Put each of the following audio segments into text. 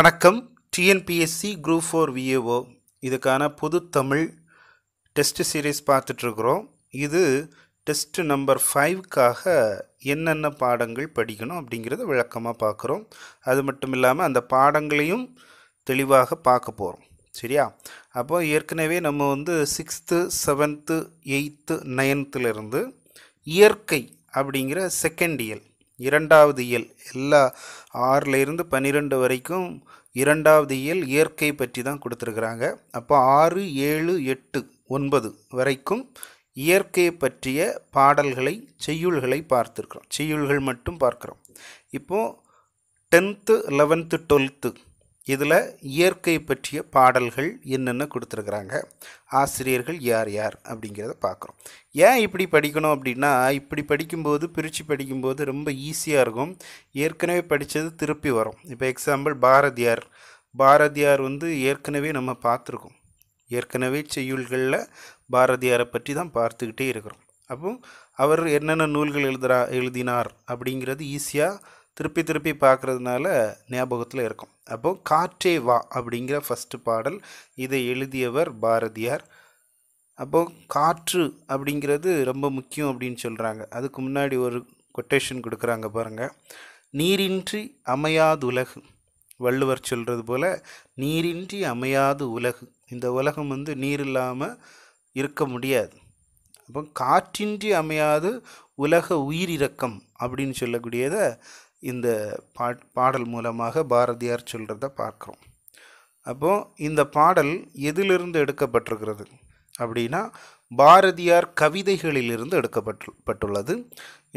வணக்கம் TNPSC group four VAO இதுக்கான பொது தமிழ் டெஸ்ட் சீரீஸ் பார்த்துட்ருக்குறோம் இது டெஸ்ட் நம்பர் ஃபைவ்க்காக என்னென்ன பாடங்கள் படிக்கணும் அப்படிங்கிறத விளக்கமாக பார்க்குறோம் அது மட்டும் இல்லாமல் அந்த பாடங்களையும் தெளிவாக பார்க்க போகிறோம் சரியா அப்போ ஏற்கனவே நம்ம வந்து சிக்ஸ்த்து செவன்த்து எயித்து நைன்த்துலேருந்து இயற்கை அப்படிங்கிற செகண்ட் இயல் இரண்டாவது இயல் எல்லா ஆறிலிருந்து பன்னிரெண்டு வரைக்கும் இரண்டாவது இயல் இயற்கை பற்றி தான் கொடுத்துருக்குறாங்க அப்போ ஆறு ஏழு எட்டு ஒன்பது வரைக்கும் இயற்கை பற்றிய பாடல்களை செய்யுள்களை பார்த்துருக்குறோம் செய்யுள்கள் மட்டும் பார்க்குறோம் இப்போது டென்த்து லெவன்த்து டுவெல்த்து இதில் இயற்கை பற்றிய பாடல்கள் என்னென்ன கொடுத்துருக்குறாங்க ஆசிரியர்கள் யார் யார் அப்படிங்கிறத பார்க்குறோம் ஏன் இப்படி படிக்கணும் அப்படின்னா இப்படி படிக்கும்போது பிரித்து படிக்கும்போது ரொம்ப ஈஸியாக இருக்கும் ஏற்கனவே படித்தது திருப்பி வரும் இப்போ எக்ஸாம்பிள் பாரதியார் பாரதியார் வந்து ஏற்கனவே நம்ம பார்த்துருக்கோம் ஏற்கனவே செய்யுள்களில் பாரதியாரை பற்றி தான் பார்த்துக்கிட்டே இருக்கிறோம் அப்போ அவர் என்னென்ன நூல்கள் எழுதுறா எழுதினார் அப்படிங்கிறது ஈஸியாக திருப்பி திருப்பி பார்க்குறதுனால ஞாபகத்தில் இருக்கும் அப்போது காற்றே வா அப்படிங்கிற ஃபஸ்ட்டு பாடல் இதை எழுதியவர் பாரதியார் அப்போது காற்று அப்படிங்கிறது ரொம்ப முக்கியம் அப்படின்னு சொல்கிறாங்க அதுக்கு முன்னாடி ஒரு கொட்டேஷன் கொடுக்குறாங்க பாருங்கள் நீரின்றி அமையாது உலகு வள்ளுவர் சொல்கிறது போல் நீரின்றி அமையாது உலகு இந்த உலகம் வந்து நீர் இல்லாமல் இருக்க முடியாது அப்போ காற்றின்றி அமையாது உலக உயிரிறக்கம் அப்படின்னு சொல்லக்கூடியதை இந்த பாட் பாடல் மூலமாக பாரதியார் சொல்கிறத பார்க்குறோம் அப்போது இந்த பாடல் எதிலிருந்து எடுக்கப்பட்டிருக்கிறது அப்படின்னா பாரதியார் கவிதைகளிலிருந்து எடுக்கப்பட்டு பட்டுள்ளது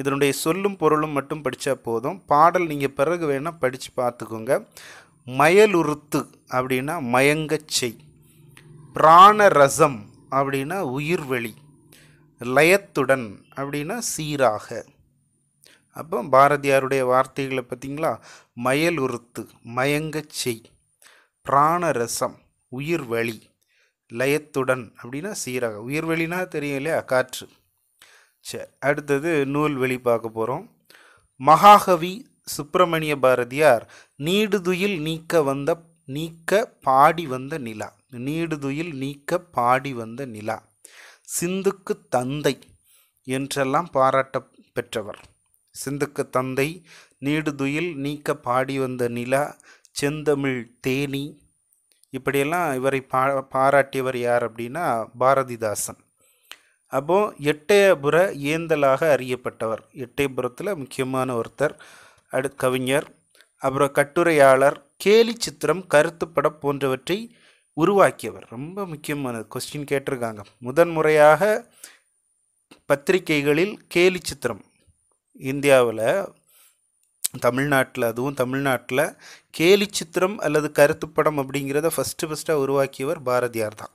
இதனுடைய சொல்லும் பொருளும் மட்டும் படித்தா போதும் பாடல் நீங்கள் பிறகு வேணால் படித்து பார்த்துக்கோங்க மயலுறுத்து அப்படின்னா மயங்கச் செய் பிராண ரசம் அப்படின்னா உயிர்வெளி லயத்துடன் அப்படின்னா சீராக அப்போ பாரதியாருடைய வார்த்தைகளை பார்த்திங்களா மயல் உறுத்து மயங்கச் செய் பிராண ரசம் உயிர் வழி லயத்துடன் அப்படின்னா சீராக உயிர் வழினா தெரியும் இல்லையா காற்று சரி அடுத்தது நூல் வெளி பார்க்க போகிறோம் மகாகவி சுப்பிரமணிய பாரதியார் நீடுதுயில் நீக்க வந்த நீக்க பாடி வந்த நிலா நீடுதுயில் நீக்க பாடி வந்த நிலா சிந்துக்கு தந்தை என்றெல்லாம் பாராட்ட பெற்றவர் சிந்துக்க தந்தை நீடுதுயில் நீக்க பாடி வந்த நிலா செந்தமிழ் தேனி இப்படியெல்லாம் இவரை பா பாராட்டியவர் யார் அப்படின்னா பாரதிதாசன் அப்போது எட்டயபுர ஏந்தலாக அறியப்பட்டவர் எட்டயபுரத்தில் முக்கியமான ஒருத்தர் அடு கவிஞர் அப்புறம் கட்டுரையாளர் கேலி சித்திரம் கருத்துப்படம் போன்றவற்றை உருவாக்கியவர் ரொம்ப முக்கியமானது கொஸ்டின் கேட்டிருக்காங்க முதன்முறையாக பத்திரிகைகளில் கேலி சித்திரம் இந்தியாவில் தமிழ்நாட்டில் அதுவும் தமிழ்நாட்டில் கேலி சித்திரம் அல்லது கருத்துப்படம் அப்படிங்கிறத ஃபஸ்ட்டு ஃபஸ்ட்டாக உருவாக்கியவர் பாரதியார் தான்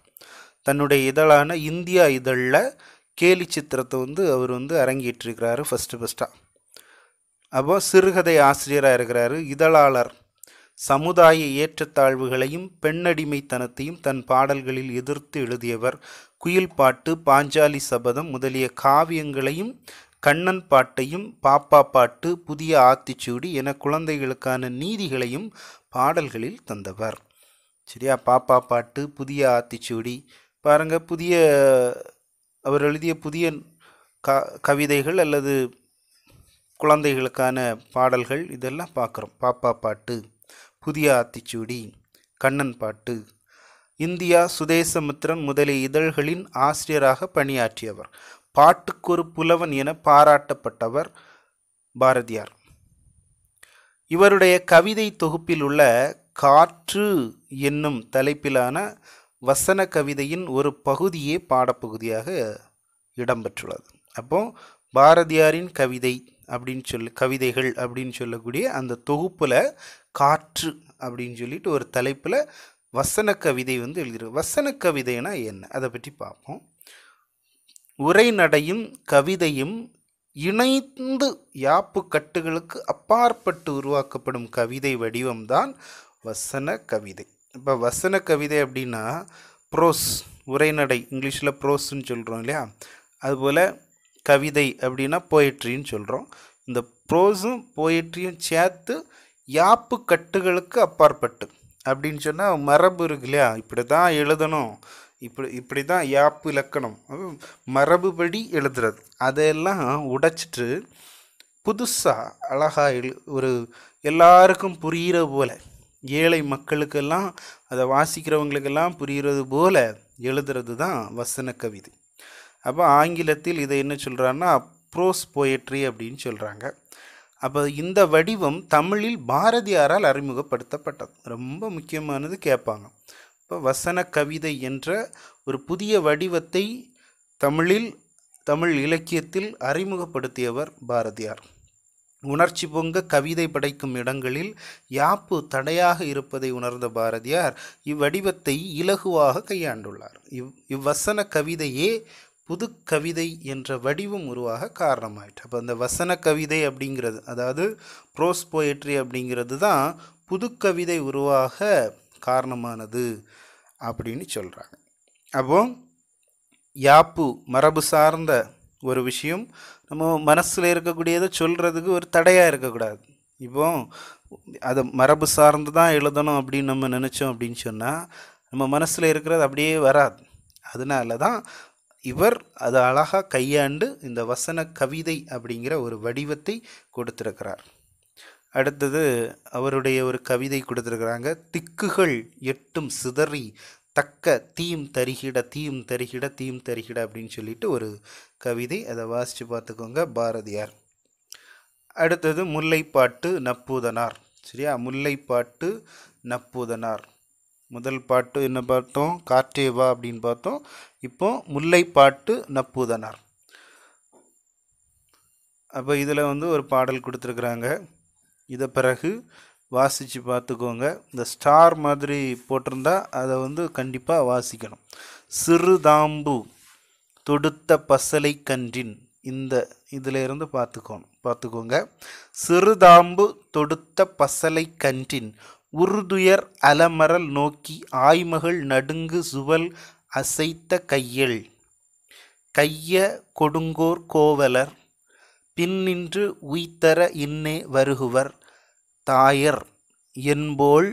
தன்னுடைய இதழான இந்தியா இதழில் கேலி சித்திரத்தை வந்து அவர் வந்து அரங்கிட்டிருக்கிறாரு ஃபஸ்ட்டு ஃபஸ்ட்டாக அப்போ சிறுகதை ஆசிரியராக இருக்கிறாரு இதழாளர் சமுதாய ஏற்றத்தாழ்வுகளையும் பெண்ணடிமைத்தனத்தையும் தன் பாடல்களில் எதிர்த்து எழுதியவர் குயில் பாட்டு பாஞ்சாலி சபதம் முதலிய காவியங்களையும் கண்ணன் பாட்டையும் பாப்பா பாட்டு புதிய ஆத்திச்சூடி என குழந்தைகளுக்கான நீதிகளையும் பாடல்களில் தந்தவர் சரியா பாப்பா பாட்டு புதிய ஆத்திச்சூடி பாருங்க புதிய அவர் எழுதிய புதிய க கவிதைகள் அல்லது குழந்தைகளுக்கான பாடல்கள் இதெல்லாம் பார்க்குறோம் பாப்பா பாட்டு புதிய ஆத்திச்சூடி கண்ணன் பாட்டு இந்தியா சுதேசமித்ரன் முதலிய இதழ்களின் ஆசிரியராக பணியாற்றியவர் பாட்டுக்கொரு புலவன் என பாராட்டப்பட்டவர் பாரதியார் இவருடைய கவிதை தொகுப்பில் உள்ள காற்று என்னும் தலைப்பிலான வசன கவிதையின் ஒரு பகுதியே பாடப்பகுதியாக இடம்பெற்றுள்ளது அப்போ பாரதியாரின் கவிதை அப்படின்னு சொல்லி கவிதைகள் அப்படின்னு சொல்லக்கூடிய அந்த தொகுப்பில் காற்று அப்படின்னு சொல்லிட்டு ஒரு தலைப்பில் வசன கவிதை வந்து எழுதியிருக்கு வசன கவிதைனா என்ன அதை பற்றி பார்ப்போம் உரைநடையும் கவிதையும் இணைந்து யாப்பு கட்டுகளுக்கு அப்பாற்பட்டு உருவாக்கப்படும் கவிதை வடிவம்தான் வசன கவிதை இப்போ வசன கவிதை அப்படின்னா ப்ரோஸ் உரைநடை இங்கிலீஷில் ப்ரோஸ்ன்னு சொல்கிறோம் இல்லையா அதுபோல் கவிதை அப்படின்னா போயிட்ரின்னு சொல்கிறோம் இந்த ப்ரோஸும் போயிட்ரியும் சேர்த்து யாப்பு கட்டுகளுக்கு அப்பாற்பட்டு அப்படின்னு சொன்னால் மரபு இருக்கு இல்லையா இப்படி தான் எழுதணும் இப்படி இப்படி தான் யாப்பு இலக்கணம் மரபுபடி எழுதுறது அதையெல்லாம் உடைச்சிட்டு புதுசாக அழகாக எழு ஒரு எல்லாருக்கும் புரிகிற போல் ஏழை மக்களுக்கெல்லாம் அதை வாசிக்கிறவங்களுக்கெல்லாம் புரிகிறது போல் எழுதுறது தான் வசன கவிதை அப்போ ஆங்கிலத்தில் இதை என்ன சொல்கிறான்னா ப்ரோஸ் போயட்ரி அப்படின்னு சொல்கிறாங்க அப்போ இந்த வடிவம் தமிழில் பாரதியாரால் அறிமுகப்படுத்தப்பட்டது ரொம்ப முக்கியமானது கேட்பாங்க இப்போ வசன கவிதை என்ற ஒரு புதிய வடிவத்தை தமிழில் தமிழ் இலக்கியத்தில் அறிமுகப்படுத்தியவர் பாரதியார் உணர்ச்சி பொங்க கவிதை படைக்கும் இடங்களில் யாப்பு தடையாக இருப்பதை உணர்ந்த பாரதியார் இவ்வடிவத்தை இலகுவாக கையாண்டுள்ளார் இவ் இவ்வசன கவிதையே புது கவிதை என்ற வடிவம் உருவாக காரணமாயிட்டு அப்போ அந்த வசன கவிதை அப்படிங்கிறது அதாவது ப்ரோஸ் போயிட்ரி அப்படிங்கிறது தான் புதுக்கவிதை உருவாக காரணமானது அப்படின்னு சொல்கிறாங்க அப்போ யாப்பு மரபு சார்ந்த ஒரு விஷயம் நம்ம மனசில் இருக்கக்கூடியதை சொல்கிறதுக்கு ஒரு தடையாக இருக்கக்கூடாது இப்போ அதை மரபு சார்ந்து தான் எழுதணும் அப்படின்னு நம்ம நினச்சோம் அப்படின்னு சொன்னால் நம்ம மனசில் இருக்கிறது அப்படியே வராது அதனால தான் இவர் அதை அழகாக கையாண்டு இந்த வசன கவிதை அப்படிங்கிற ஒரு வடிவத்தை கொடுத்துருக்கிறார் அடுத்தது அவருடைய ஒரு கவிதை கொடுத்துருக்குறாங்க திக்குகள் எட்டும் சிதறி தக்க தீம் தருகிட தீம் தருகிட தீம் தருகிட அப்படின்னு சொல்லிட்டு ஒரு கவிதை அதை வாசித்து பார்த்துக்கோங்க பாரதியார் அடுத்தது முல்லைப்பாட்டு நப்பூதனார் சரியா முல்லைப்பாட்டு நப்பூதனார் முதல் பாட்டு என்ன பார்த்தோம் காற்றேவா அப்படின்னு பார்த்தோம் இப்போ முல்லைப்பாட்டு நப்பூதனார் அப்போ இதில் வந்து ஒரு பாடல் கொடுத்துருக்குறாங்க இதை பிறகு வாசித்து பார்த்துக்கோங்க இந்த ஸ்டார் மாதிரி போட்டிருந்தா அதை வந்து கண்டிப்பாக வாசிக்கணும் சிறுதாம்பு தொடுத்த பசலை கன்றின் இந்த இதில் இருந்து பார்த்துக்கணும் பார்த்துக்கோங்க சிறுதாம்பு தொடுத்த பசலை கன்றின் உருதுயர் அலமரல் நோக்கி ஆய்மகள் நடுங்கு சுவல் அசைத்த கையல் கைய கொடுங்கோர் கோவலர் பின்னின்று உய்தர இன்னே வருகுவர் தாயர் என்போல்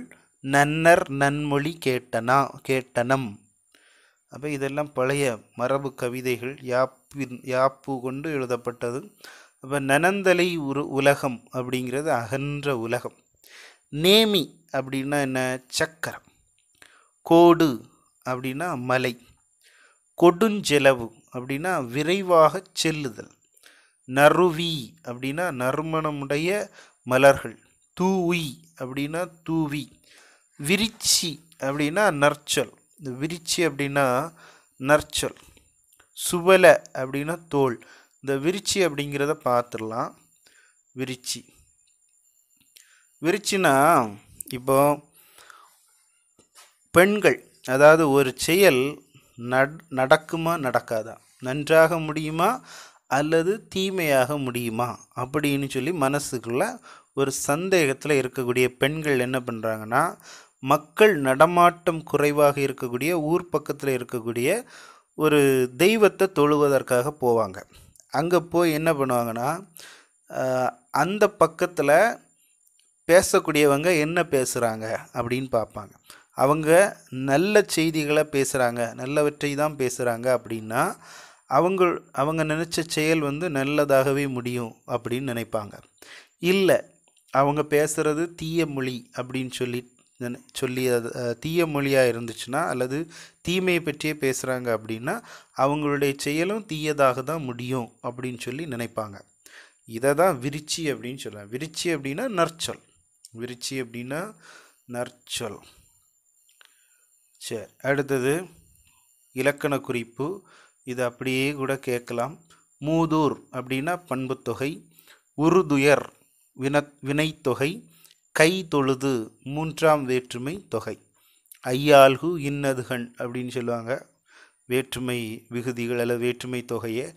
நன்னர் நன்மொழி கேட்டனா கேட்டனம் அப்போ இதெல்லாம் பழைய மரபு கவிதைகள் யாப்பின் யாப்பு கொண்டு எழுதப்பட்டது அப்போ நனந்தலை உரு உலகம் அப்படிங்கிறது அகன்ற உலகம் நேமி அப்படின்னா என்ன சக்கரம் கோடு அப்படின்னா மலை கொடுஞ்செலவு அப்படின்னா விரைவாக செல்லுதல் நறுவி அப்படின்னா நறுமணமுடைய மலர்கள் தூவி அப்படின்னா தூவி விரிச்சி அப்படின்னா நற்சொல் இந்த விரிச்சி அப்படின்னா நற்சொல் சுவலை அப்படின்னா தோல் இந்த விரிச்சி அப்படிங்கிறத பார்த்துடலாம் விரிச்சி விரிச்சினா இப்போ பெண்கள் அதாவது ஒரு செயல் நடக்குமா நடக்காதா நன்றாக முடியுமா அல்லது தீமையாக முடியுமா அப்படின்னு சொல்லி மனசுக்குள்ளே ஒரு சந்தேகத்தில் இருக்கக்கூடிய பெண்கள் என்ன பண்ணுறாங்கன்னா மக்கள் நடமாட்டம் குறைவாக இருக்கக்கூடிய ஊர் பக்கத்தில் இருக்கக்கூடிய ஒரு தெய்வத்தை தொழுவதற்காக போவாங்க அங்கே போய் என்ன பண்ணுவாங்கன்னா அந்த பக்கத்தில் பேசக்கூடியவங்க என்ன பேசுகிறாங்க அப்படின்னு பார்ப்பாங்க அவங்க நல்ல செய்திகளை பேசுகிறாங்க நல்லவற்றை தான் பேசுகிறாங்க அப்படின்னா அவங்க அவங்க நினச்ச செயல் வந்து நல்லதாகவே முடியும் அப்படின்னு நினைப்பாங்க இல்லை அவங்க பேசுகிறது தீய மொழி அப்படின்னு சொல்லி சொல்லி அது தீய மொழியாக இருந்துச்சுன்னா அல்லது தீமையை பற்றியே பேசுகிறாங்க அப்படின்னா அவங்களுடைய செயலும் தீயதாக தான் முடியும் அப்படின்னு சொல்லி நினைப்பாங்க இதை தான் விரிச்சி அப்படின்னு சொல்லுவாங்க விரிச்சி அப்படின்னா நற்சொல் விரிச்சி அப்படின்னா நற்சொல் சரி அடுத்தது இலக்கண குறிப்பு இது அப்படியே கூட கேட்கலாம் மூதூர் அப்படின்னா பண்புத்தொகை உருதுயர் வின வினைத்தொகை கை தொழுது மூன்றாம் வேற்றுமை தொகை ஐயாள்கு இன்னதுகண் அப்படின்னு சொல்லுவாங்க வேற்றுமை விகுதிகள் அல்லது வேற்றுமை தொகையை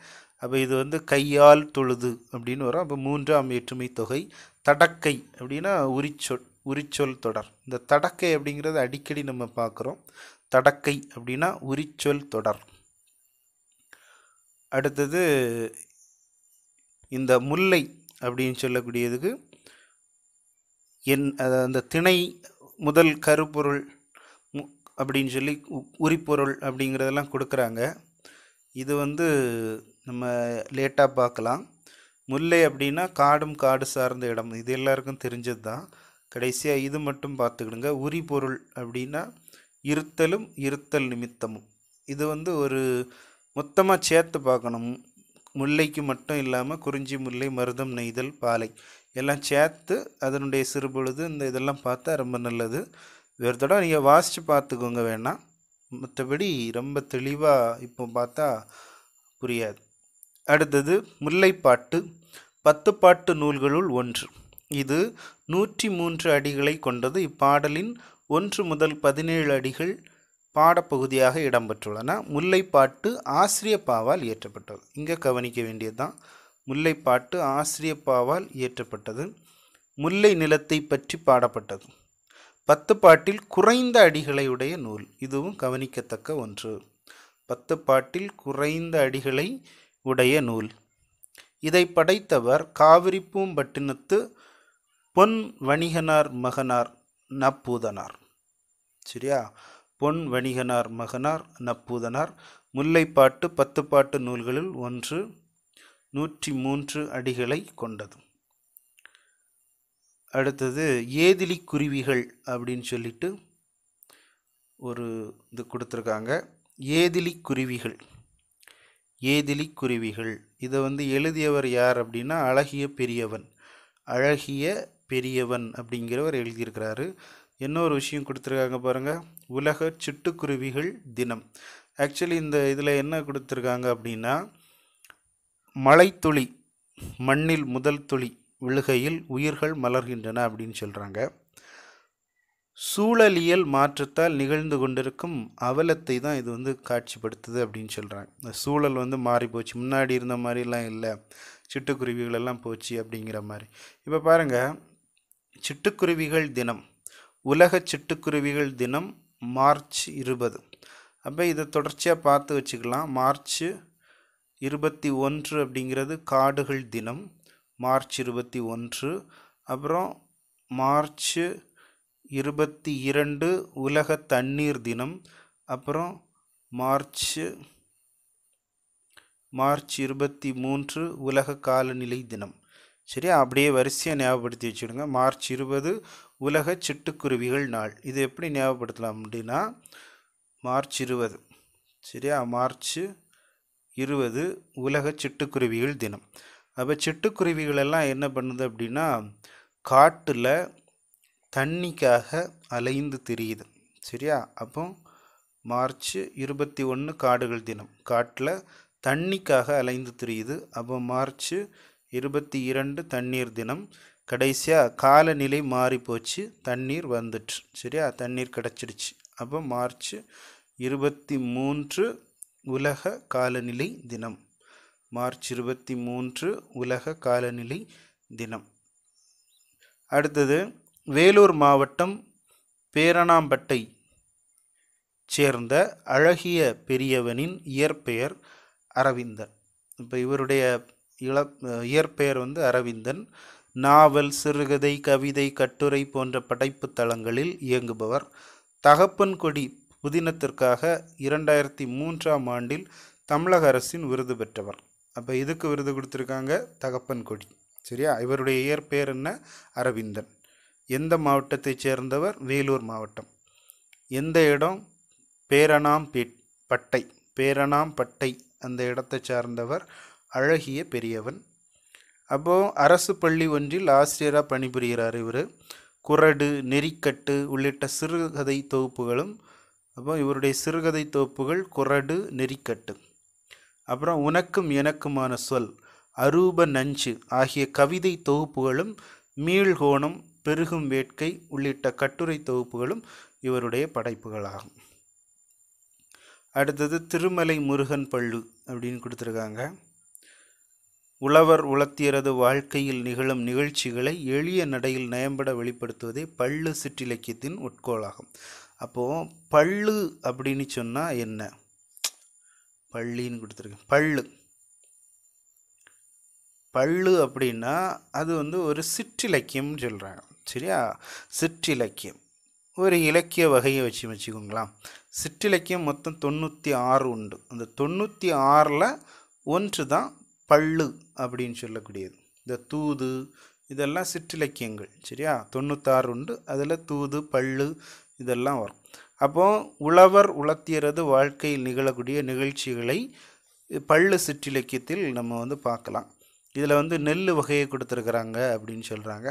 அப்போ இது வந்து கையால் தொழுது அப்படின்னு வரும் அப்போ மூன்றாம் வேற்றுமை தொகை தடக்கை அப்படின்னா உரிச்சொல் உரிச்சொல் தொடர் இந்த தடக்கை அப்படிங்கிறத அடிக்கடி நம்ம பார்க்குறோம் தடக்கை அப்படின்னா உரிச்சொல் தொடர் அடுத்தது இந்த முல்லை அப்படின்னு சொல்லக்கூடியதுக்கு என் அந்த திணை முதல் கருப்பொருள் அப்படின்னு சொல்லி உரிப்பொருள் அப்படிங்கிறதெல்லாம் கொடுக்குறாங்க இது வந்து நம்ம லேட்டாக பார்க்கலாம் முல்லை அப்படின்னா காடும் காடு சார்ந்த இடம் இது எல்லாருக்கும் தெரிஞ்சது தான் கடைசியாக இது மட்டும் பார்த்துக்கிடுங்க உரி பொருள் அப்படின்னா இருத்தலும் இருத்தல் நிமித்தமும் இது வந்து ஒரு மொத்தமாக சேர்த்து பார்க்கணும் முல்லைக்கு மட்டும் இல்லாமல் குறிஞ்சி முல்லை மருதம் நெய்தல் பாலை எல்லாம் சேர்த்து அதனுடைய சிறுபொழுது இந்த இதெல்லாம் பார்த்தா ரொம்ப நல்லது வேறு தடவை நீங்கள் வாசித்து பார்த்துக்கோங்க வேணாம் மற்றபடி ரொம்ப தெளிவாக இப்போ பார்த்தா புரியாது அடுத்தது முல்லைப்பாட்டு பத்து பாட்டு நூல்களுள் ஒன்று இது நூற்றி மூன்று அடிகளை கொண்டது இப்பாடலின் ஒன்று முதல் பதினேழு அடிகள் பாடப்பகுதியாக இடம்பெற்றுள்ளன முல்லைப்பாட்டு ஆசிரியப்பாவால் இயற்றப்பட்டது இங்கே கவனிக்க வேண்டியதுதான் முல்லைப்பாட்டு ஆசிரியப்பாவால் இயற்றப்பட்டது முல்லை நிலத்தை பற்றி பாடப்பட்டது பத்து பாட்டில் குறைந்த அடிகளையுடைய நூல் இதுவும் கவனிக்கத்தக்க ஒன்று பத்து பாட்டில் குறைந்த அடிகளை உடைய நூல் இதை படைத்தவர் காவிரிப்பூம்பட்டினத்து பொன் வணிகனார் மகனார் நப்பூதனார் சரியா பொன் வணிகனார் மகனார் நப்பூதனார் முல்லைப்பாட்டு பத்துப்பாட்டு நூல்களில் ஒன்று நூற்றி மூன்று அடிகளை கொண்டது அடுத்தது ஏதிலி குருவிகள் அப்படின்னு சொல்லிட்டு ஒரு இது கொடுத்துருக்காங்க ஏதிலி குருவிகள் ஏதிலி குருவிகள் இதை வந்து எழுதியவர் யார் அப்படின்னா அழகிய பெரியவன் அழகிய பெரியவன் அப்படிங்கிறவர் எழுதியிருக்கிறாரு என்ன ஒரு விஷயம் கொடுத்துருக்காங்க பாருங்கள் உலக சிட்டுக்குருவிகள் தினம் ஆக்சுவலி இந்த இதில் என்ன கொடுத்துருக்காங்க அப்படின்னா மலைத்துளி மண்ணில் முதல் துளி விழுகையில் உயிர்கள் மலர்கின்றன அப்படின்னு சொல்கிறாங்க சூழலியல் மாற்றத்தால் நிகழ்ந்து கொண்டிருக்கும் அவலத்தை தான் இது வந்து காட்சிப்படுத்துது அப்படின்னு சொல்கிறாங்க இந்த சூழல் வந்து மாறி போச்சு முன்னாடி இருந்த மாதிரிலாம் இல்லை சிட்டுக்குருவிகளெல்லாம் போச்சு அப்படிங்கிற மாதிரி இப்போ பாருங்கள் சிட்டுக்குருவிகள் தினம் உலக சிட்டுக்குருவிகள் தினம் மார்ச் இருபது அப்போ இதை தொடர்ச்சியாக பார்த்து வச்சுக்கலாம் மார்ச் இருபத்தி ஒன்று அப்படிங்கிறது காடுகள் தினம் மார்ச் இருபத்தி ஒன்று அப்புறம் மார்ச் இருபத்தி இரண்டு உலக தண்ணீர் தினம் அப்புறம் மார்ச் மார்ச் இருபத்தி மூன்று உலக காலநிலை தினம் சரியா அப்படியே வரிசையாக ஞாபகப்படுத்தி வச்சுடுங்க மார்ச் இருபது உலக சிட்டுக்குருவிகள் நாள் இது எப்படி ஞாபகப்படுத்தலாம் அப்படின்னா மார்ச் இருபது சரியா மார்ச் இருபது உலக சிட்டுக்குருவிகள் தினம் அப்போ சிட்டுக்குருவிகள் எல்லாம் என்ன பண்ணுது அப்படின்னா காட்டில் தண்ணிக்காக அலைந்து தெரியுது சரியா அப்போ மார்ச் இருபத்தி ஒன்று காடுகள் தினம் காட்டில் தண்ணிக்காக அலைந்து தெரியுது அப்போ மார்ச்சு இருபத்தி இரண்டு தண்ணீர் தினம் கடைசியாக காலநிலை மாறி போச்சு தண்ணீர் வந்துட்டு சரியா தண்ணீர் கிடச்சிடுச்சு அப்போ மார்ச் இருபத்தி மூன்று உலக காலநிலை தினம் மார்ச் இருபத்தி மூன்று உலக காலநிலை தினம் அடுத்தது வேலூர் மாவட்டம் பேரணாம்பட்டை சேர்ந்த அழகிய பெரியவனின் இயற்பெயர் அரவிந்தன் இப்போ இவருடைய இள இயற்பெயர் வந்து அரவிந்தன் நாவல் சிறுகதை கவிதை கட்டுரை போன்ற படைப்பு தளங்களில் இயங்குபவர் தகப்பன் கொடி புதினத்திற்காக இரண்டாயிரத்தி மூன்றாம் ஆண்டில் தமிழக அரசின் விருது பெற்றவர் அப்போ இதுக்கு விருது கொடுத்துருக்காங்க தகப்பன் கொடி சரியா இவருடைய இயற்பெயர் என்ன அரவிந்தன் எந்த மாவட்டத்தைச் சேர்ந்தவர் வேலூர் மாவட்டம் எந்த இடம் பேரணாம்பேட் பட்டை பேரணாம்பட்டை அந்த இடத்தை சார்ந்தவர் அழகிய பெரியவன் அப்போது அரசு பள்ளி ஒன்றில் ஆசிரியராக பணிபுரிகிறார் இவர் குரடு நெறிக்கட்டு உள்ளிட்ட சிறுகதை தொகுப்புகளும் அப்போ இவருடைய சிறுகதை தொகுப்புகள் குரடு நெறிக்கட்டு அப்புறம் உனக்கும் எனக்குமான சொல் அரூப நஞ்சு ஆகிய கவிதை தொகுப்புகளும் மீள்கோணம் பெருகும் வேட்கை உள்ளிட்ட கட்டுரை தொகுப்புகளும் இவருடைய படைப்புகளாகும் அடுத்தது திருமலை முருகன் பள்ளு அப்படின்னு கொடுத்துருக்காங்க உழவர் உளத்தியரது வாழ்க்கையில் நிகழும் நிகழ்ச்சிகளை எளிய நடையில் நயம்பட வெளிப்படுத்துவதே பள்ளு சிற்றிலக்கியத்தின் உட்கோளாகும் அப்போது பள்ளு அப்படின்னு சொன்னால் என்ன பள்ளின்னு கொடுத்துருக்கேன் பள்ளு பள்ளு அப்படின்னா அது வந்து ஒரு சிற்றிலக்கியம்னு சொல்கிறாங்க சரியா சிற்றிலக்கியம் ஒரு இலக்கிய வகையை வச்சு வச்சுக்கோங்களேன் சிற்றிலக்கியம் மொத்தம் தொண்ணூற்றி ஆறு உண்டு அந்த தொண்ணூற்றி ஆறில் ஒன்று தான் பள்ளு அப்படின்னு சொல்லக்கூடியது இந்த தூது இதெல்லாம் சிற்றிலக்கியங்கள் சரியா தொண்ணூத்தாறு உண்டு அதில் தூது பள்ளு இதெல்லாம் வரும் அப்போது உழவர் உளத்தியரது வாழ்க்கையில் நிகழக்கூடிய நிகழ்ச்சிகளை பள்ளு சிற்றிலக்கியத்தில் நம்ம வந்து பார்க்கலாம் இதில் வந்து நெல் வகையை கொடுத்துருக்குறாங்க அப்படின்னு சொல்கிறாங்க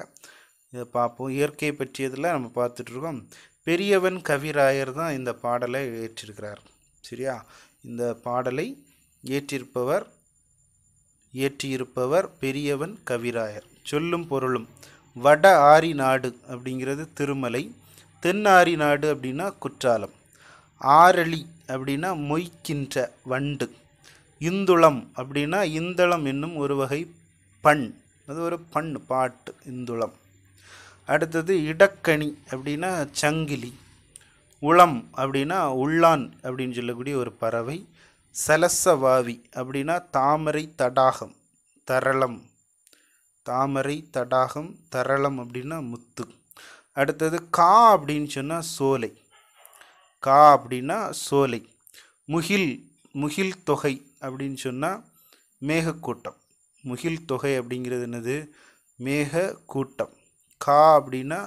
இதை பார்ப்போம் இயற்கை பற்றியதில் நம்ம பார்த்துட்ருக்கோம் பெரியவன் கவிராயர் தான் இந்த பாடலை ஏற்றிருக்கிறார் சரியா இந்த பாடலை ஏற்றிருப்பவர் இயற்றியிருப்பவர் பெரியவன் கவிராயர் சொல்லும் பொருளும் வட ஆரி நாடு அப்படிங்கிறது திருமலை தென் ஆரி நாடு அப்படின்னா குற்றாலம் ஆரளி அப்படின்னா மொய்க்கின்ற வண்டு இந்துளம் அப்படின்னா இந்தளம் என்னும் ஒரு வகை பண் அது ஒரு பண் பாட்டு இந்துளம் அடுத்தது இடக்கணி அப்படின்னா சங்கிலி உளம் அப்படின்னா உள்ளான் அப்படின்னு சொல்லக்கூடிய ஒரு பறவை சலசவாவி அப்படின்னா தாமரை தடாகம் தரளம் தாமரை தடாகம் தரளம் அப்படின்னா முத்து அடுத்தது கா அப்படின்னு சொன்னால் சோலை கா அப்படின்னா சோலை முகில் முகில் தொகை அப்படின்னு சொன்னால் மேகக்கூட்டம் முகில் தொகை அப்படிங்கிறது என்னது மேக கூட்டம் கா அப்படின்னா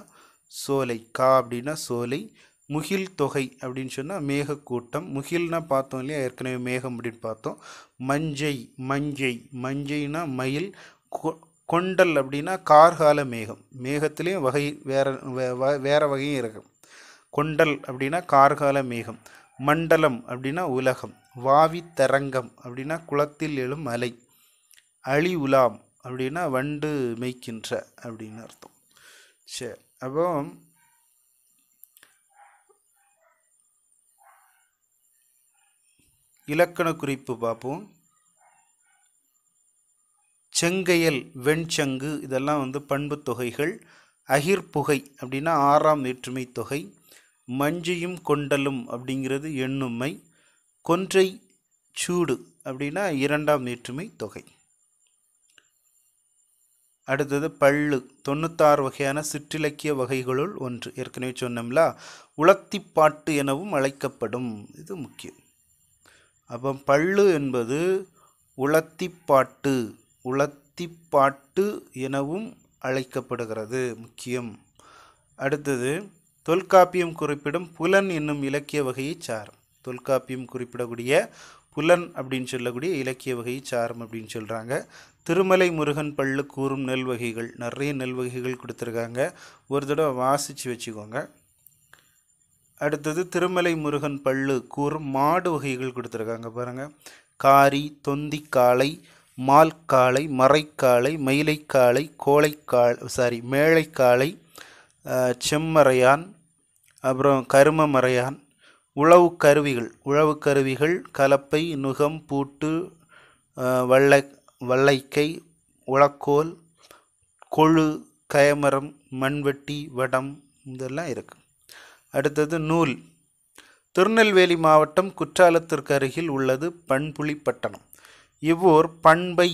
சோலை கா அப்படின்னா சோலை முகில் தொகை அப்படின்னு சொன்னால் மேகக்கூட்டம் முகில்னால் பார்த்தோம் இல்லையா ஏற்கனவே மேகம் அப்படின்னு பார்த்தோம் மஞ்சை மஞ்சை மஞ்சைனா மயில் கொண்டல் அப்படின்னா கார்கால மேகம் மேகத்துலேயும் வகை வேறு வேறு வகையும் இருக்கும் கொண்டல் அப்படின்னா கார்கால மேகம் மண்டலம் அப்படின்னா உலகம் வாவி தரங்கம் அப்படின்னா குளத்தில் எழும் அலை அழி உலாம் அப்படின்னா வண்டு மேய்க்கின்ற அப்படின்னு அர்த்தம் சரி அப்போ இலக்கண குறிப்பு பார்ப்போம் செங்கையல் வெண்சங்கு இதெல்லாம் வந்து பண்பு தொகைகள் அகிர்புகை அப்படின்னா ஆறாம் வேற்றுமை தொகை மஞ்சையும் கொண்டலும் அப்படிங்கிறது எண்ணுமை கொன்றை சூடு அப்படின்னா இரண்டாம் வேற்றுமை தொகை அடுத்தது பள்ளு தொண்ணூத்தாறு வகையான சிற்றிலக்கிய வகைகளுள் ஒன்று ஏற்கனவே சொன்னோம்ல பாட்டு எனவும் அழைக்கப்படும் இது முக்கியம் அப்போ பள்ளு என்பது உளத்திப்பாட்டு உளத்திப்பாட்டு எனவும் அழைக்கப்படுகிறது முக்கியம் அடுத்தது தொல்காப்பியம் குறிப்பிடும் புலன் என்னும் இலக்கிய வகையை சார் தொல்காப்பியம் குறிப்பிடக்கூடிய புலன் அப்படின்னு சொல்லக்கூடிய இலக்கிய வகையை சாரம் அப்படின்னு சொல்கிறாங்க திருமலை முருகன் பள்ளு கூறும் நெல் வகைகள் நிறைய நெல் வகைகள் கொடுத்துருக்காங்க ஒரு தடவை வாசித்து வச்சுக்கோங்க அடுத்தது திருமலை முருகன் பல்லு கூறு மாடு வகைகள் கொடுத்துருக்காங்க பாருங்கள் காரி தொந்திக்காளை மால்காளை மறைக்காளை மயிலைக்காளை கோழைக்காள் சாரி மேழைக்காளை செம்மறையான் அப்புறம் கரும மறையான் உழவு கருவிகள் உழவு கருவிகள் கலப்பை நுகம் பூட்டு வள்ள வள்ளைக்கை உளக்கோல் கொழு கயமரம் மண்வெட்டி வடம் இதெல்லாம் இருக்குது அடுத்தது நூல் திருநெல்வேலி மாவட்டம் குற்றாலத்திற்கு அருகில் உள்ளது பண்புலிப்பட்டணம் இவ்வூர் பண்பை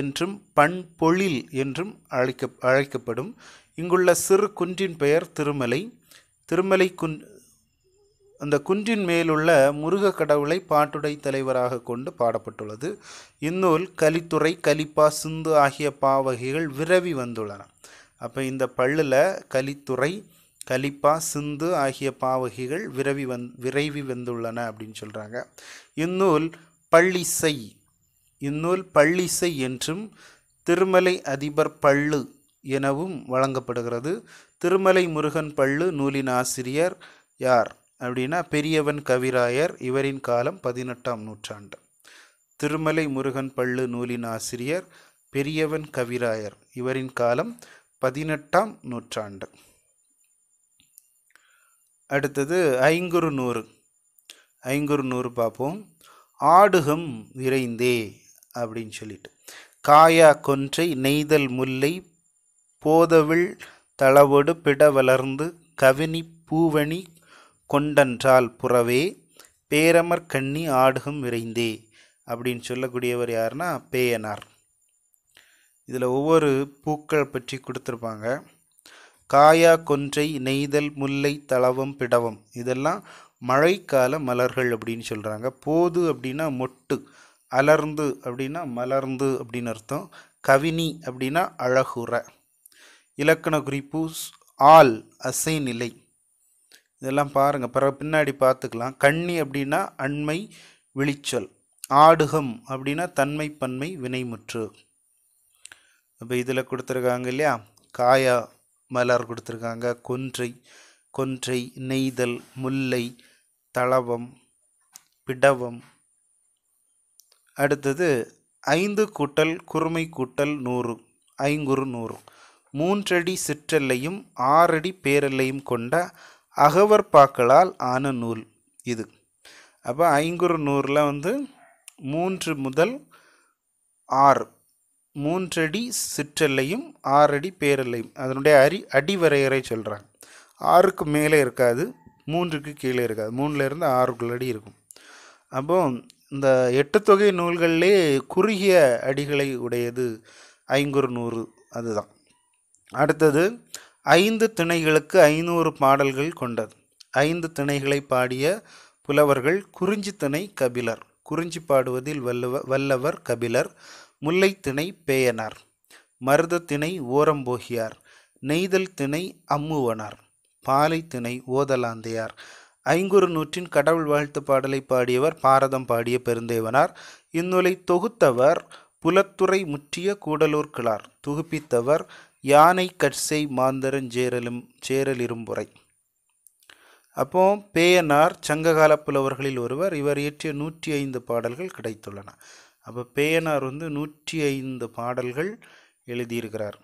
என்றும் பண்பொழில் என்றும் அழைக்க அழைக்கப்படும் இங்குள்ள சிறு குன்றின் பெயர் திருமலை திருமலை குன் அந்த குன்றின் மேலுள்ள முருக கடவுளை பாட்டுடை தலைவராக கொண்டு பாடப்பட்டுள்ளது இந்நூல் கலித்துறை கலிப்பா சிந்து ஆகிய பாவகைகள் விரவி வந்துள்ளன அப்போ இந்த பள்ளில் கலித்துறை கலிப்பா சிந்து ஆகிய பாவகிகள் விரவி வந் விரைவி வந்துள்ளன அப்படின்னு சொல்கிறாங்க இந்நூல் பள்ளிசை இந்நூல் பள்ளிசை என்றும் திருமலை அதிபர் பள்ளு எனவும் வழங்கப்படுகிறது திருமலை முருகன் பள்ளு நூலின் ஆசிரியர் யார் அப்படின்னா பெரியவன் கவிராயர் இவரின் காலம் பதினெட்டாம் நூற்றாண்டு திருமலை முருகன் பள்ளு நூலின் ஆசிரியர் பெரியவன் கவிராயர் இவரின் காலம் பதினெட்டாம் நூற்றாண்டு அடுத்தது ஐங்குறு நூறு ஐங்குறு நூறு பார்ப்போம் ஆடுகம் விரைந்தே அப்படின்னு சொல்லிட்டு காயா கொன்றை நெய்தல் முல்லை போதவிழ் தளவோடு பிட வளர்ந்து கவினி பூவணி கொண்டன்றால் புறவே பேரமர் கண்ணி ஆடுகம் விரைந்தே அப்படின்னு சொல்லக்கூடியவர் யாருன்னா பேயனார் இதில் ஒவ்வொரு பூக்கள் பற்றி கொடுத்துருப்பாங்க காயா கொன்றை நெய்தல் முல்லை தளவம் பிடவம் இதெல்லாம் மழைக்கால மலர்கள் அப்படின்னு சொல்கிறாங்க போது அப்படின்னா மொட்டு அலர்ந்து அப்படின்னா மலர்ந்து அப்படின்னு அர்த்தம் கவினி அப்படின்னா அழகுற இலக்கண குறிப்பு ஆள் அசை நிலை இதெல்லாம் பாருங்கள் பிற பின்னாடி பார்த்துக்கலாம் கண்ணி அப்படின்னா அண்மை விளிச்சல் ஆடுகம் அப்படின்னா தன்மை பன்மை வினைமுற்று இப்போ இதில் கொடுத்துருக்காங்க இல்லையா காயா மலர் கொடுத்துருக்காங்க கொன்றை கொன்றை நெய்தல் முல்லை தளவம் பிடவம் அடுத்தது ஐந்து கூட்டல் குறுமை கூட்டல் நூறு ஐங்குறு நூறு மூன்றடி சிற்றெல்லையும் ஆறடி பேரெல்லையும் கொண்ட அகவற்பாக்களால் ஆன நூல் இது அப்போ ஐங்குறு நூறில் வந்து மூன்று முதல் ஆறு மூன்றடி சிற்றெல்லையும் ஆறடி பேரல்லையும் அதனுடைய அரி அடிவரையறை சொல்கிறாங்க ஆறுக்கு மேலே இருக்காது மூன்றுக்கு கீழே இருக்காது மூணுலேருந்து ஆறுக்குள்ள அடி இருக்கும் அப்போது இந்த எட்டு தொகை நூல்களிலே குறுகிய அடிகளை உடையது ஐங்குறு நூறு அதுதான் அடுத்தது ஐந்து திணைகளுக்கு ஐநூறு பாடல்கள் கொண்டது ஐந்து திணைகளை பாடிய புலவர்கள் குறிஞ்சி திணை கபிலர் குறிஞ்சி பாடுவதில் வல்லவ வல்லவர் கபிலர் திணை பேயனார் மருதத்திணை ஓரம்போகியார் நெய்தல் திணை அம்முவனார் பாலை திணை ஓதலாந்தையார் ஐங்குறு நூற்றின் கடவுள் வாழ்த்து பாடலை பாடியவர் பாரதம் பாடிய பெருந்தேவனார் இந்நூலை தொகுத்தவர் புலத்துறை முற்றிய கூடலூர் கிளார் தொகுப்பித்தவர் யானை கட்சை மாந்தரன் சேரலும் சேரலிரும்புரை அப்போ பேயனார் சங்ககால புலவர்களில் ஒருவர் இவர் இயற்றிய நூற்றி ஐந்து பாடல்கள் கிடைத்துள்ளன அப்போ பேயனார் வந்து நூற்றி ஐந்து பாடல்கள் எழுதியிருக்கிறார்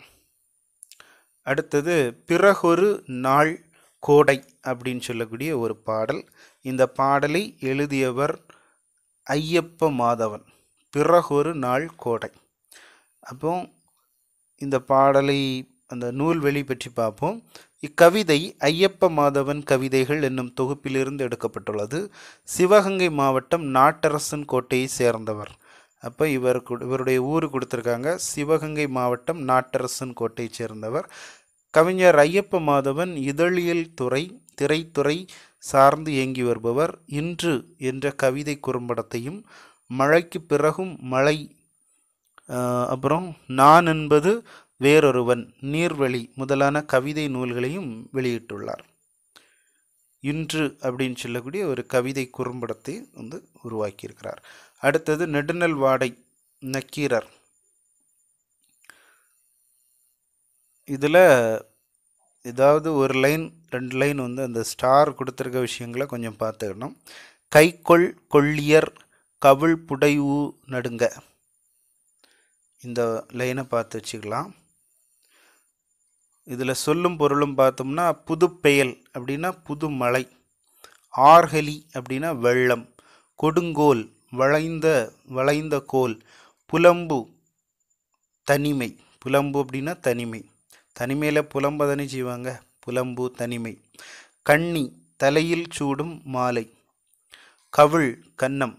அடுத்தது பிறகொரு நாள் கோடை அப்படின்னு சொல்லக்கூடிய ஒரு பாடல் இந்த பாடலை எழுதியவர் ஐயப்ப மாதவன் பிறகொரு நாள் கோடை அப்போ இந்த பாடலை அந்த நூல் வெளி பற்றி பார்ப்போம் இக்கவிதை ஐயப்ப மாதவன் கவிதைகள் என்னும் தொகுப்பிலிருந்து எடுக்கப்பட்டுள்ளது சிவகங்கை மாவட்டம் நாட்டரசன் கோட்டையை சேர்ந்தவர் அப்போ இவர் இவருடைய ஊர் கொடுத்துருக்காங்க சிவகங்கை மாவட்டம் நாட்டரசன் கோட்டையை சேர்ந்தவர் கவிஞர் ஐயப்ப மாதவன் இதழியல் துறை திரைத்துறை சார்ந்து இயங்கி வருபவர் இன்று என்ற கவிதை குறும்படத்தையும் மழைக்கு பிறகும் மழை அப்புறம் நான் என்பது வேறொருவன் நீர்வழி முதலான கவிதை நூல்களையும் வெளியிட்டுள்ளார் இன்று அப்படின்னு சொல்லக்கூடிய ஒரு கவிதை குறும்படத்தை வந்து உருவாக்கியிருக்கிறார் அடுத்தது நெடுநல் வாடை நக்கீரர் இதில் ஏதாவது ஒரு லைன் ரெண்டு லைன் வந்து அந்த ஸ்டார் கொடுத்துருக்க விஷயங்களை கொஞ்சம் பார்த்துக்கணும் கைக்கொள் கொள்ளியர் கவிழ் புடைவு நடுங்க இந்த லைனை பார்த்து வச்சுக்கலாம் இதில் சொல்லும் பொருளும் பார்த்தோம்னா புது பெயல் அப்படின்னா புது மலை ஆர்கலி அப்படின்னா வெள்ளம் கொடுங்கோல் வளைந்த வளைந்த கோல் புலம்பு தனிமை புலம்பு அப்படின்னா தனிமை தனிமையில் புலம்ப தானே செய்வாங்க புலம்பு தனிமை கண்ணி தலையில் சூடும் மாலை கவிழ் கன்னம்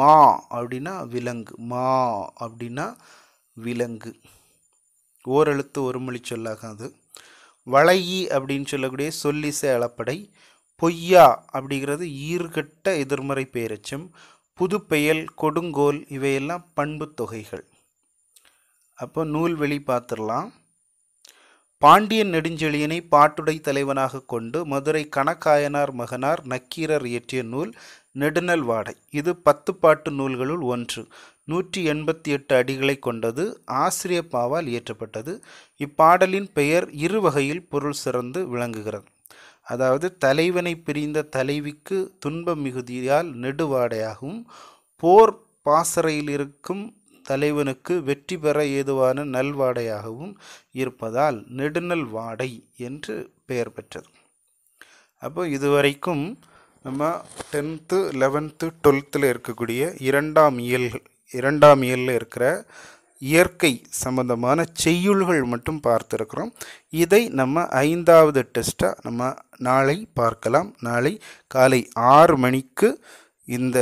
மா அப்படின்னா விலங்கு மா அப்படின்னா விலங்கு ஓரெழுத்து ஒரு மொழி சொல்லாகாது அது வளையி அப்படின்னு சொல்லக்கூடிய சொல்லிசை அளப்படை பொய்யா அப்படிங்கிறது ஈர்கட்ட எதிர்மறை பேரச்சம் புதுப்பெயல் கொடுங்கோல் இவையெல்லாம் பண்பு தொகைகள் அப்போ நூல்வெளி பார்த்துடலாம் பாண்டியன் நெடுஞ்செழியனை பாட்டுடை தலைவனாக கொண்டு மதுரை கணக்காயனார் மகனார் நக்கீரர் இயற்றிய நூல் நெடுநல் வாடை இது பத்து பாட்டு நூல்களுள் ஒன்று நூற்றி எண்பத்தி எட்டு அடிகளை கொண்டது ஆசிரிய பாவால் இயற்றப்பட்டது இப்பாடலின் பெயர் இரு வகையில் பொருள் சிறந்து விளங்குகிறது அதாவது தலைவனை பிரிந்த தலைவிக்கு துன்ப மிகுதியால் நெடுவாடையாகும் போர் பாசறையில் இருக்கும் தலைவனுக்கு வெற்றி பெற ஏதுவான நல்வாடையாகவும் இருப்பதால் நெடுநல் வாடை என்று பெயர் பெற்றது அப்போ இதுவரைக்கும் நம்ம டென்த்து லெவன்த்து டுவெல்த்தில் இருக்கக்கூடிய இரண்டாம் இயல் இரண்டாம் இயலில் இருக்கிற இயற்கை சம்பந்தமான செய்யுள்கள் மட்டும் பார்த்துருக்குறோம் இதை நம்ம ஐந்தாவது டெஸ்ட்டாக நம்ம நாளை பார்க்கலாம் நாளை காலை ஆறு மணிக்கு இந்த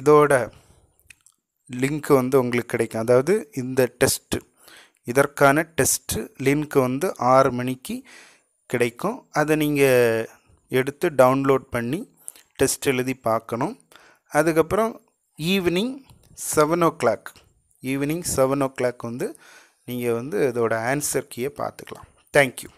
இதோட லிங்க் வந்து உங்களுக்கு கிடைக்கும் அதாவது இந்த டெஸ்ட்டு இதற்கான டெஸ்ட்டு லிங்க் வந்து ஆறு மணிக்கு கிடைக்கும் அதை நீங்கள் எடுத்து டவுன்லோட் பண்ணி டெஸ்ட் எழுதி பார்க்கணும் அதுக்கப்புறம் evening seven o'clock evening seven o'clock வந்து நீங்கள் வந்து இதோட ஆன்சர் கீயை பார்த்துக்கலாம் தேங்க்யூ